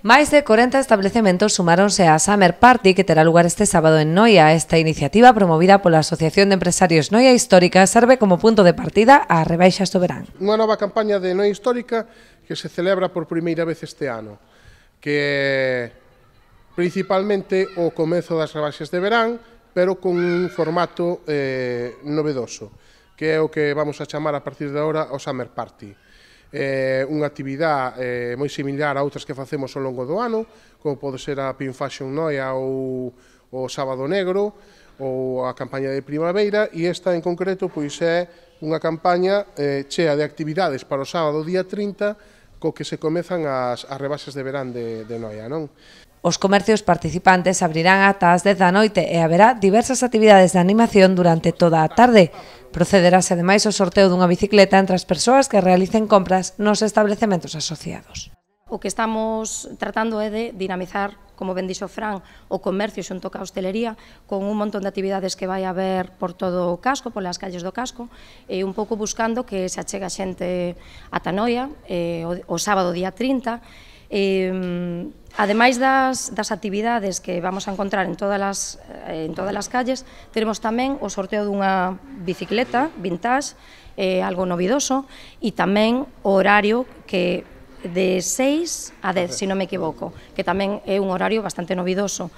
Máis de 40 establecementos sumáronse á Summer Party que terá lugar este sábado en Noia. Esta iniciativa promovida pola Asociación de Empresarios Noia Histórica serve como punto de partida ás rebaixas do verán. Unha nova campaña de Noia Histórica que se celebra por primeira vez este ano, que é principalmente o comezo das rebaixas de verán, pero con un formato eh, novedoso, que é o que vamos a chamar a partir de agora o Summer Party eh, unha actividade eh, moi similar a outras que facemos ao longo do ano, como pode ser a Pin Fashion Noia ou o Sábado Negro ou a campaña de primavera e esta en concreto pois é unha campaña eh, chea de actividades para o sábado día 30 co que se comezan as, as rebases de verán de, de Noia, non? Os comercios participantes abrirán ata as 10 da noite e haberá diversas actividades de animación durante toda a tarde. Procederase ademais o sorteo dunha bicicleta entre as persoas que realicen compras nos establecementos asociados. O que estamos tratando é de dinamizar, como ben dixo Fran, o comercio xunto ca hostelería, con un montón de actividades que vai haber por todo o casco, polas calles do casco, e un pouco buscando que se achega xente a Tanoia, eh, o sábado día 30, Eh, ademais das, das actividades que vamos a encontrar en todas, as, eh, en todas as calles, teremos tamén o sorteo dunha bicicleta vintage, eh, algo novidoso, e tamén o horario que de 6 a 10, se si non me equivoco, que tamén é un horario bastante novidoso.